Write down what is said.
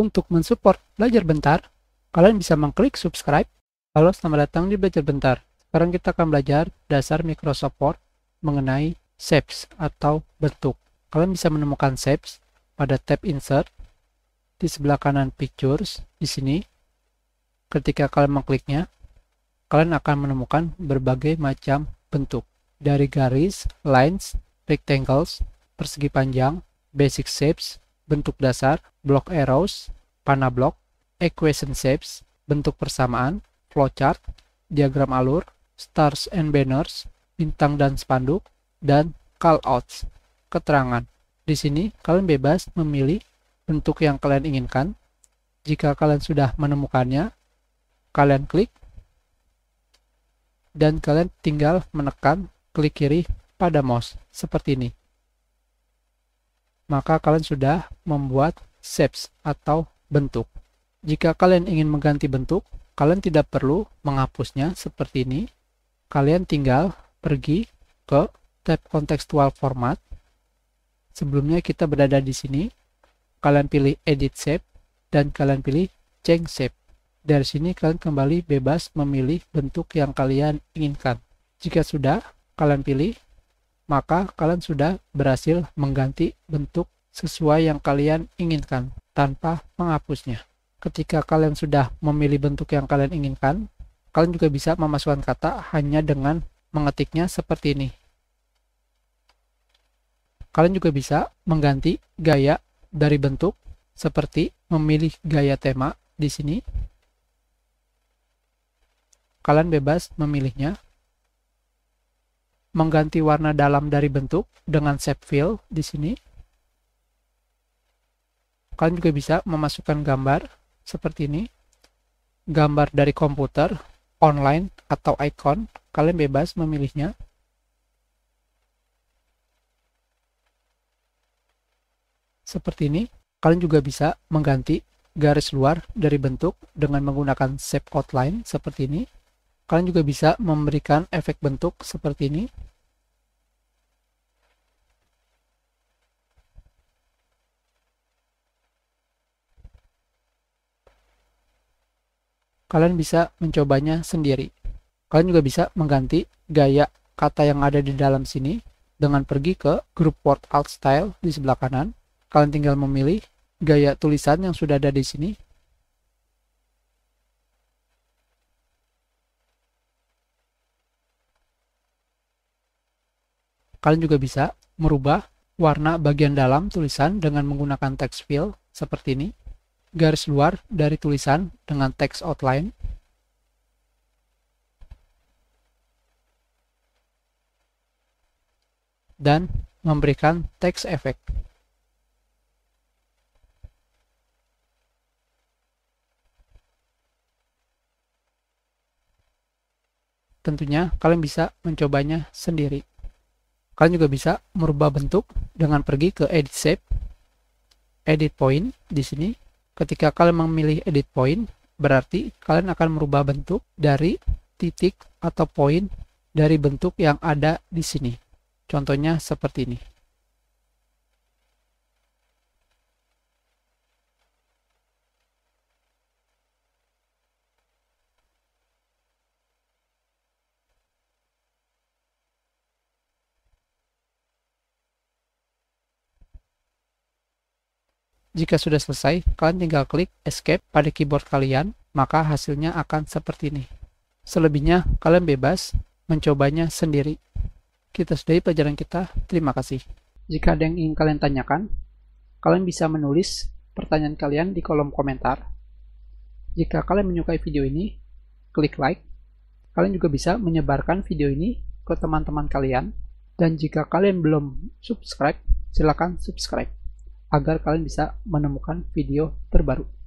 Untuk mensupport Belajar Bentar, kalian bisa mengklik subscribe. Halo, selamat datang di Belajar Bentar. Sekarang kita akan belajar dasar Microsoft Word mengenai shapes atau bentuk. Kalian bisa menemukan shapes pada tab Insert di sebelah kanan Pictures di sini. Ketika kalian mengkliknya, kalian akan menemukan berbagai macam bentuk dari garis, lines, rectangles, persegi panjang, basic shapes, bentuk dasar, block arrows, panah block, equation shapes, bentuk persamaan, flowchart, diagram alur, stars and banners, bintang dan spanduk, dan callouts, keterangan. Di sini kalian bebas memilih bentuk yang kalian inginkan. Jika kalian sudah menemukannya, kalian klik dan kalian tinggal menekan klik kiri pada mouse seperti ini maka kalian sudah membuat shapes atau bentuk. Jika kalian ingin mengganti bentuk, kalian tidak perlu menghapusnya seperti ini. Kalian tinggal pergi ke tab kontekstual format. Sebelumnya kita berada di sini. Kalian pilih edit shape dan kalian pilih change shape. Dari sini kalian kembali bebas memilih bentuk yang kalian inginkan. Jika sudah, kalian pilih maka kalian sudah berhasil mengganti bentuk sesuai yang kalian inginkan tanpa menghapusnya. Ketika kalian sudah memilih bentuk yang kalian inginkan, kalian juga bisa memasukkan kata hanya dengan mengetiknya seperti ini. Kalian juga bisa mengganti gaya dari bentuk seperti memilih gaya tema di sini. Kalian bebas memilihnya mengganti warna dalam dari bentuk dengan shape fill di sini. Kalian juga bisa memasukkan gambar seperti ini. Gambar dari komputer, online, atau icon. Kalian bebas memilihnya. Seperti ini. Kalian juga bisa mengganti garis luar dari bentuk dengan menggunakan shape outline seperti ini kalian juga bisa memberikan efek bentuk seperti ini kalian bisa mencobanya sendiri kalian juga bisa mengganti gaya kata yang ada di dalam sini dengan pergi ke grup word alt style di sebelah kanan kalian tinggal memilih gaya tulisan yang sudah ada di sini Kalian juga bisa merubah warna bagian dalam tulisan dengan menggunakan text fill seperti ini. Garis luar dari tulisan dengan text outline. Dan memberikan text effect. Tentunya kalian bisa mencobanya sendiri. Kalian juga bisa merubah bentuk dengan pergi ke edit shape, edit point di sini. Ketika kalian memilih edit point, berarti kalian akan merubah bentuk dari titik atau poin dari bentuk yang ada di sini. Contohnya seperti ini. Jika sudah selesai, kalian tinggal klik escape pada keyboard kalian, maka hasilnya akan seperti ini. Selebihnya, kalian bebas mencobanya sendiri. Kita sudahi pelajaran kita, terima kasih. Jika ada yang ingin kalian tanyakan, kalian bisa menulis pertanyaan kalian di kolom komentar. Jika kalian menyukai video ini, klik like. Kalian juga bisa menyebarkan video ini ke teman-teman kalian. Dan jika kalian belum subscribe, silakan subscribe agar kalian bisa menemukan video terbaru.